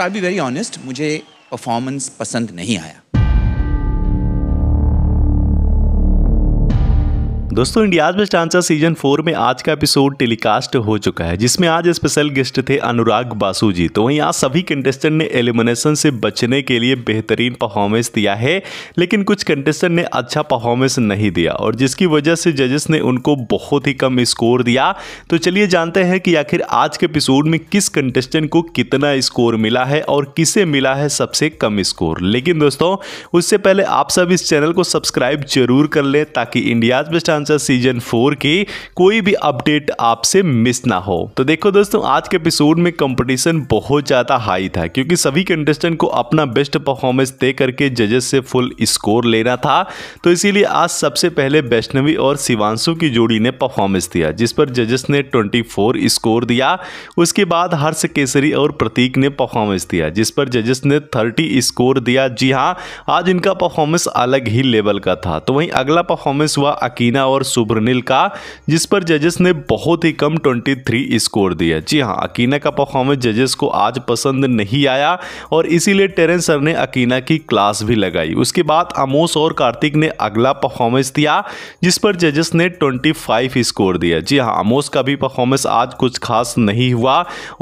I be very honest मुझे performance पसंद नहीं आया दोस्तों India's best answer season four में आज का एपिसोड टेलीकास्ट हो चुका है जिसमें आज स्पेशल गेस्ट थे अनुराग बासु जी तो वहीं आज सभी कंटेस्टेंट ने एलिमिनेशन से बचने के लिए बेहतरीन परफॉर्मेंस दिया है लेकिन कुछ कंटेस्टेंट ने अच्छा परफॉर्मेंस नहीं दिया और जिसकी वजह से जजेस ने उनको बहुत ही कम स्कोर दिया तो चलिए जानते हैं कि आखिर आज के एपिसोड में किस कंटेस्टेंट को कितना स्कोर मिला है और किसे मिला है सबसे कम स्कोर लेकिन दोस्तों उससे पहले आप सब इस चैनल को सब्सक्राइब जरूर कर लें ताकि India's best answer season four की कोई भी अपडेट आपसे मिस ना हो तो देखो दोस्तों आज के एपिसोड में कंपटीशन बहुत ज्यादा हाई था क्योंकि सभी कंटेस्टेंट को अपना बेस्ट परफॉर्मेंस दे करके जजेस से फुल स्कोर लेना था तो इसीलिए आज सबसे पहले वैष्णवी और शिवानशु की जोड़ी ने परफॉर्मेंस दिया जिस पर जजेस ने ट्वेंटी स्कोर दिया उसके बाद हर्ष केसरी और प्रतीक ने परफॉर्मेंस दिया जिस पर जजेस ने थर्टी स्कोर दिया जी हाँ आज इनका परफॉर्मेंस अलग ही लेवल का था तो वहीं अगला परफॉर्मेंस हुआ अकीना और सुब्रनिल का जिस पर जजेस ने बहुत ही कम 23 स्कोर दिया जी हाँ अकीना का परफॉर्मेंस जजेस को आज पसंद नहीं आया और इसीलिए टेरेंस सर ने अकीना की क्लास भी लगाई उसके बाद अमोस और कार्तिक ने अगला परफॉर्मेंस दिया जिस पर जजेस ने ट्वेंटी स्कोर दिया जी हाँ अमोस का भी परफॉर्मेंस आज कुछ खास नहीं हुआ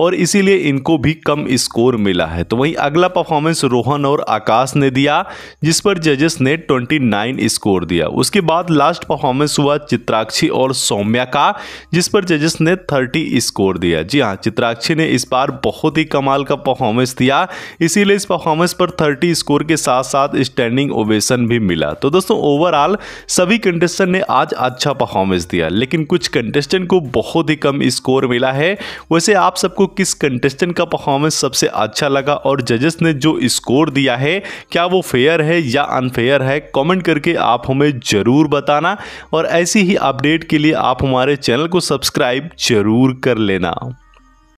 और इसीलिए इनको भी कम स्कोर मिला है तो वहीं अगला परफॉर्मेंस रोहन और आकाश ने दिया जिस पर जजेस ने 29 स्कोर दिया उसके बाद लास्ट परफॉर्मेंस हुआ चित्राक्षी और सौम्या का जिस पर जजेस ने 30 स्कोर दिया जी हाँ चित्राक्षी ने इस बार बहुत ही कमाल का परफॉर्मेंस दिया इसीलिए इस परफॉर्मेंस पर 30 स्कोर के साथ साथ स्टैंडिंग ओवेशन भी मिला तो दोस्तों ओवरऑल सभी कंटेस्टेंट ने आज अच्छा परफॉर्मेंस दिया लेकिन कुछ कंटेस्टेंट को बहुत ही कम स्कोर मिला है वैसे आप सबको किस कंटेस्टेंट का परफॉर्मेंस सबसे अच्छा लगा और जजेस ने जो स्कोर दिया है क्या वो फेयर है या अनफेयर है कमेंट करके आप हमें ज़रूर बताना और ऐसी ही अपडेट के लिए आप हमारे चैनल को सब्सक्राइब जरूर कर लेना